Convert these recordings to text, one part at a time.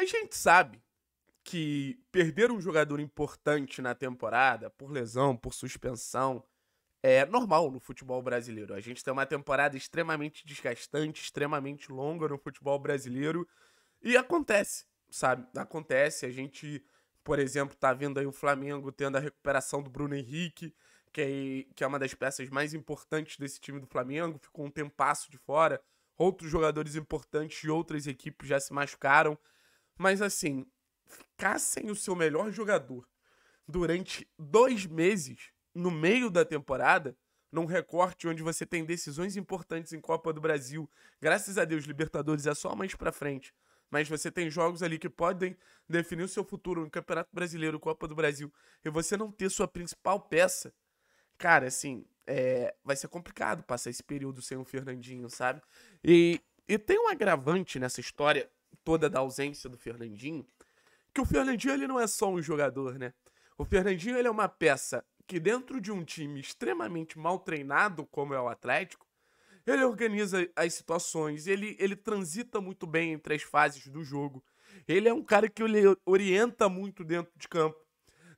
A gente sabe que perder um jogador importante na temporada, por lesão, por suspensão, é normal no futebol brasileiro. A gente tem uma temporada extremamente desgastante, extremamente longa no futebol brasileiro. E acontece, sabe? Acontece. A gente, por exemplo, tá vendo aí o Flamengo tendo a recuperação do Bruno Henrique, que é, que é uma das peças mais importantes desse time do Flamengo, ficou um tempasso de fora. Outros jogadores importantes de outras equipes já se machucaram. Mas assim, ficar sem o seu melhor jogador durante dois meses no meio da temporada, num recorte onde você tem decisões importantes em Copa do Brasil, graças a Deus, Libertadores é só mais para frente. Mas você tem jogos ali que podem definir o seu futuro no Campeonato Brasileiro, Copa do Brasil, e você não ter sua principal peça, cara, assim, é, vai ser complicado passar esse período sem o Fernandinho, sabe? E, e tem um agravante nessa história toda da ausência do Fernandinho, que o Fernandinho ele não é só um jogador, né? O Fernandinho ele é uma peça que dentro de um time extremamente mal treinado como é o Atlético, ele organiza as situações, ele, ele transita muito bem entre as fases do jogo. Ele é um cara que orienta muito dentro de campo.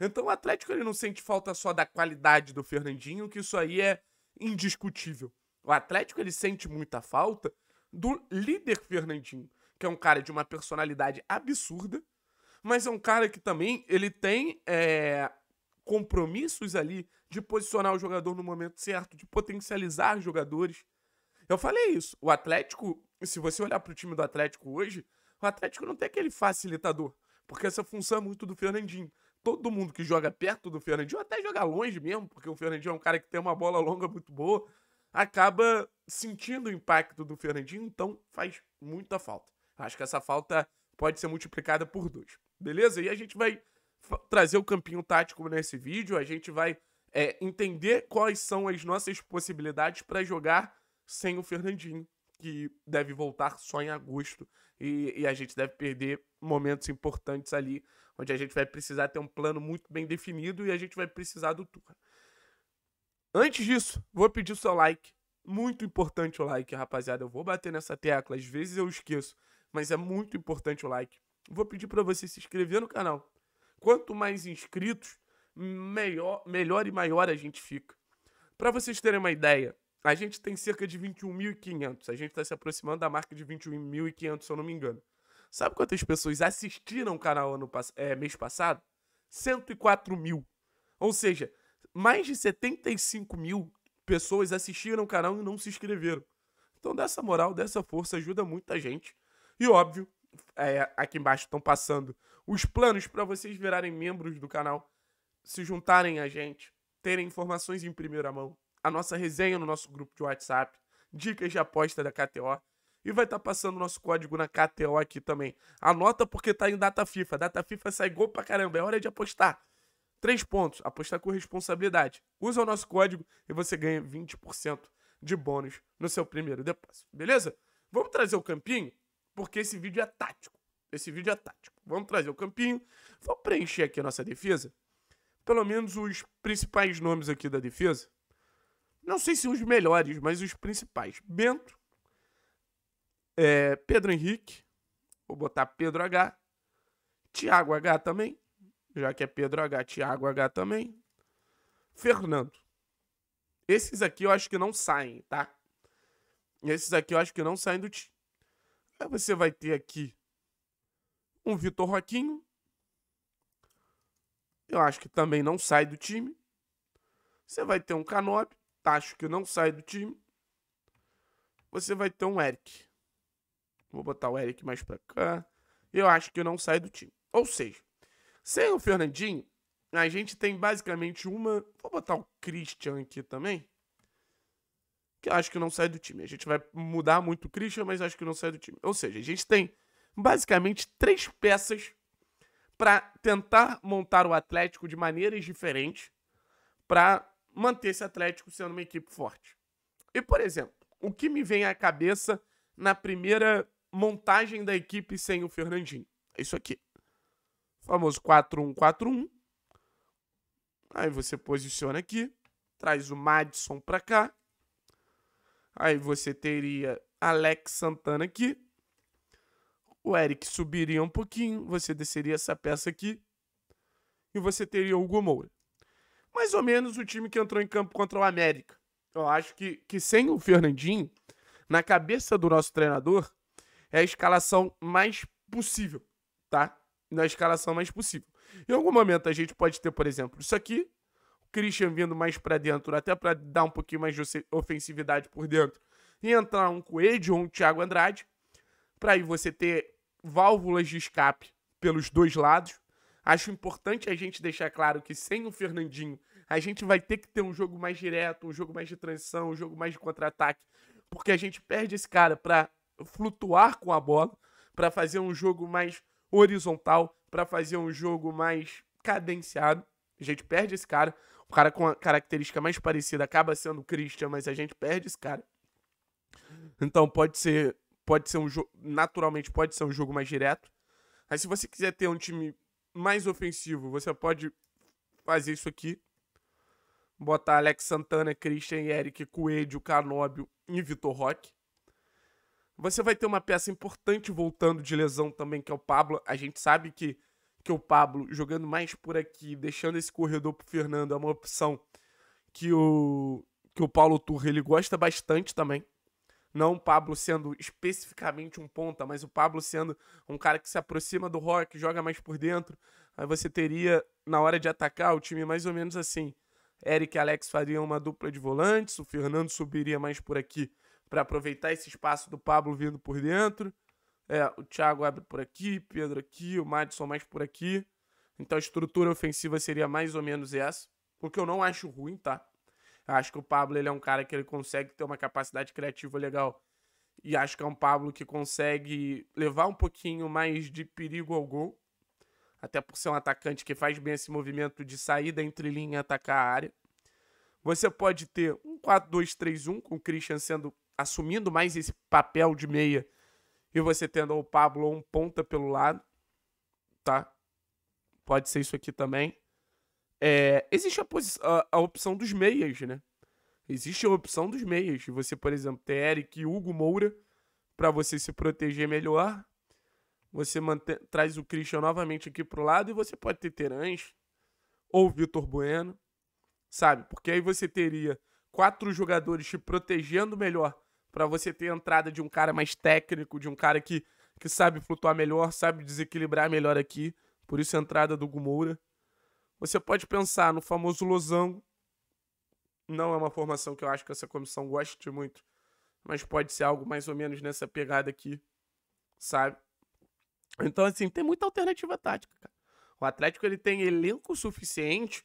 Então o Atlético ele não sente falta só da qualidade do Fernandinho, que isso aí é indiscutível. O Atlético ele sente muita falta do líder Fernandinho que é um cara de uma personalidade absurda, mas é um cara que também ele tem é, compromissos ali de posicionar o jogador no momento certo, de potencializar jogadores. Eu falei isso. O Atlético, se você olhar para o time do Atlético hoje, o Atlético não tem aquele facilitador, porque essa função é muito do Fernandinho. Todo mundo que joga perto do Fernandinho, até joga longe mesmo, porque o Fernandinho é um cara que tem uma bola longa muito boa, acaba sentindo o impacto do Fernandinho, então faz muita falta. Acho que essa falta pode ser multiplicada por dois. Beleza? E a gente vai trazer o campinho tático nesse vídeo, a gente vai é, entender quais são as nossas possibilidades para jogar sem o Fernandinho, que deve voltar só em agosto e, e, a gente deve perder momentos importantes ali, onde a gente vai precisar ter um plano muito bem definido e a gente vai precisar do Turra. Antes disso, vou pedir o seu like. Muito importante o like, rapaziada. Eu vou bater nessa tecla, às vezes eu esqueço mas é muito importante o like. Vou pedir para você se inscrever no canal. Quanto mais inscritos, melhor, melhor e maior a gente fica. Para vocês terem uma ideia, a gente tem cerca de 21.500. A gente está se aproximando da marca de 21.500, se eu não me engano. Sabe quantas pessoas assistiram o canal ano, é, mês passado? 104 mil. Ou seja, mais de 75 mil pessoas assistiram o canal e não se inscreveram. Então, dessa moral, dessa força, ajuda muita gente. E óbvio, é, aqui embaixo estão passando os planos para vocês virarem membros do canal, se juntarem a gente, terem informações em primeira mão, a nossa resenha no nosso grupo de WhatsApp, dicas de aposta da KTO. E vai estar tá passando o nosso código na KTO aqui também. Anota porque tá em data FIFA. Data FIFA sai gol pra caramba. É hora de apostar. Três pontos. Apostar com responsabilidade. Usa o nosso código e você ganha 20% de bônus no seu primeiro depósito. Beleza? Vamos trazer o campinho? porque esse vídeo é tático. Esse vídeo é tático. Vamos trazer o campinho. Vamos preencher aqui a nossa defesa. Pelo menos os principais nomes aqui da defesa. Não sei se os melhores, mas os principais. Bento. É, Pedro Henrique. Vou botar Pedro H. Thiago H também. Já que é Pedro H, Thiago H também. Fernando. Esses aqui eu acho que não saem, tá? Esses aqui eu acho que não saem do time. Aí você vai ter aqui um Vitor Roquinho. Eu acho que também não sai do time. Você vai ter um Canop, acho que não sai do time. Você vai ter um Eric. Vou botar o Eric mais pra cá. Eu acho que não sai do time. Ou seja, sem o Fernandinho, a gente tem basicamente uma. Vou botar o Christian aqui também que acho que não sai do time. A gente vai mudar muito o Christian, mas acho que não sai do time. Ou seja, a gente tem basicamente três peças para tentar montar o Atlético de maneiras diferentes para manter esse Atlético sendo uma equipe forte. E, por exemplo, o que me vem à cabeça na primeira montagem da equipe sem o Fernandinho? É isso aqui. O famoso 4-1-4-1. Aí você posiciona aqui, traz o Madison para cá, Aí você teria Alex Santana aqui. O Eric subiria um pouquinho, você desceria essa peça aqui. E você teria o Hugo Moura. Mais ou menos o time que entrou em campo contra o América. Eu acho que, que sem o Fernandinho, na cabeça do nosso treinador, é a escalação mais possível, tá? Na escalação mais possível. Em algum momento a gente pode ter, por exemplo, isso aqui, Christian vindo mais para dentro, até para dar um pouquinho mais de ofensividade por dentro, e entrar um Coelho ou um Thiago Andrade, para aí você ter válvulas de escape pelos dois lados. Acho importante a gente deixar claro que sem o Fernandinho, a gente vai ter que ter um jogo mais direto, um jogo mais de transição, um jogo mais de contra-ataque, porque a gente perde esse cara para flutuar com a bola, para fazer um jogo mais horizontal, para fazer um jogo mais cadenciado. A gente perde esse cara. O cara com a característica mais parecida acaba sendo o Christian, mas a gente perde esse cara. Então pode ser, pode ser um jogo, naturalmente pode ser um jogo mais direto. Aí se você quiser ter um time mais ofensivo, você pode fazer isso aqui. Botar Alex Santana, Christian Eric, Coelho, Canóbio e Vitor Roque. Você vai ter uma peça importante voltando de lesão também, que é o Pablo. A gente sabe que que o Pablo, jogando mais por aqui, deixando esse corredor pro Fernando, é uma opção que o, que o Paulo Turre ele gosta bastante também. Não o Pablo sendo especificamente um ponta, mas o Pablo sendo um cara que se aproxima do rock, joga mais por dentro. Aí você teria, na hora de atacar, o time mais ou menos assim. Eric e Alex fariam uma dupla de volantes, o Fernando subiria mais por aqui para aproveitar esse espaço do Pablo vindo por dentro. É, o Thiago abre por aqui, Pedro aqui, o Madison mais por aqui. Então a estrutura ofensiva seria mais ou menos essa. O que eu não acho ruim, tá? Acho que o Pablo ele é um cara que ele consegue ter uma capacidade criativa legal. E acho que é um Pablo que consegue levar um pouquinho mais de perigo ao gol. Até por ser um atacante que faz bem esse movimento de saída entre linha e atacar a área. Você pode ter um 4-2-3-1 com o Christian sendo assumindo mais esse papel de meia e você tendo o Pablo um ponta pelo lado, tá? Pode ser isso aqui também. É, existe a, a, a, opção dos meias, né? Existe a opção dos meias. Você, por exemplo, ter Eric e Hugo Moura para você se proteger melhor. Você mantém, traz o Christian novamente aqui pro lado e você pode ter Terãs ou Vitor Bueno, sabe? Porque aí você teria quatro jogadores te protegendo melhor para você ter a entrada de um cara mais técnico, de um cara que, que sabe flutuar melhor, sabe desequilibrar melhor aqui. Por isso a entrada do Gumoura. Você pode pensar no famoso losango. Não é uma formação que eu acho que essa comissão goste muito, mas pode ser algo mais ou menos nessa pegada aqui, sabe? Então, assim, tem muita alternativa tática, cara. O Atlético ele tem elenco suficiente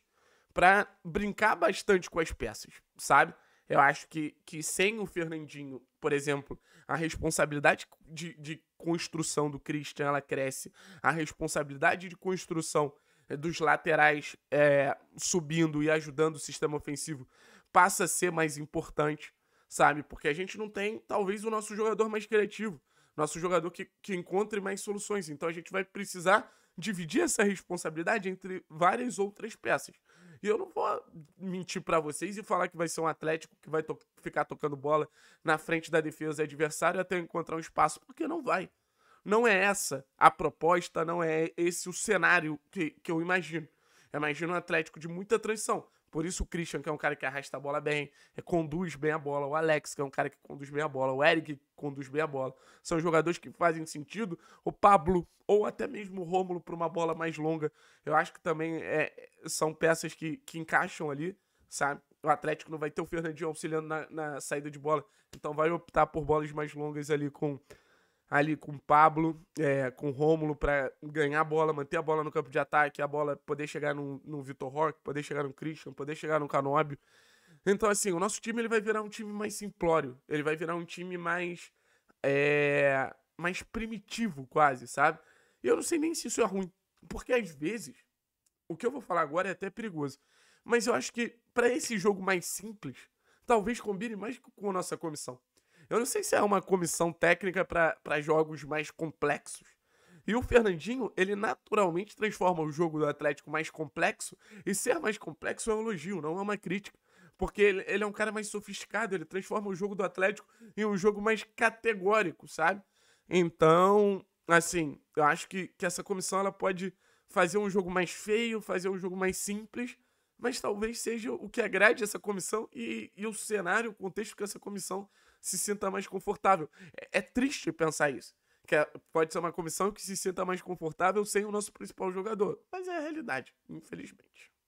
para brincar bastante com as peças, sabe? Eu acho que, que sem o Fernandinho, por exemplo, a responsabilidade de, de construção do Christian ela cresce, a responsabilidade de construção dos laterais é, subindo e ajudando o sistema ofensivo passa a ser mais importante, sabe? Porque a gente não tem, talvez, o nosso jogador mais criativo, nosso jogador que, que encontre mais soluções. Então a gente vai precisar dividir essa responsabilidade entre várias outras peças. E eu não vou mentir para vocês e falar que vai ser um Atlético que vai to ficar tocando bola na frente da defesa adversária até encontrar um espaço, porque não vai. Não é essa a proposta, não é esse o cenário que, que eu imagino. Eu imagino um Atlético de muita transição. Por isso o Christian, que é um cara que arrasta a bola bem, é, conduz bem a bola, o Alex, que é um cara que conduz bem a bola, o Eric, que conduz bem a bola, são jogadores que fazem sentido, o Pablo, ou até mesmo o Rômulo para uma bola mais longa, eu acho que também é, são peças que, que encaixam ali, sabe? O Atlético não vai ter o Fernandinho auxiliando na, na saída de bola, então vai optar por bolas mais longas ali com ali com o Pablo, é, com o Rômulo para ganhar a bola, manter a bola no campo de ataque, a bola poder chegar no, no Vitor Roque, poder chegar no Christian, poder chegar no Canóbio. Então, assim, o nosso time ele vai virar um time mais simplório, ele vai virar um time mais. É, mais primitivo, quase, sabe? E eu não sei nem se isso é ruim, porque às vezes o que eu vou falar agora é até perigoso. Mas eu acho que para esse jogo mais simples, talvez combine mais com a nossa comissão. Eu não sei se é uma comissão técnica para jogos mais complexos. E o Fernandinho, ele naturalmente transforma o jogo do Atlético mais complexo, e ser mais complexo é um elogio, não é uma crítica. Porque ele, ele é um cara mais sofisticado, ele transforma o jogo do Atlético em um jogo mais categórico, sabe? Então, assim, eu acho que, que essa comissão ela pode fazer um jogo mais feio, fazer um jogo mais simples, mas talvez seja o que agrade essa comissão e, e o cenário, o contexto que essa comissão se sinta mais confortável. É, é triste pensar isso. Que é, pode ser uma comissão que se sinta mais confortável sem o nosso principal jogador. Mas é a realidade, infelizmente.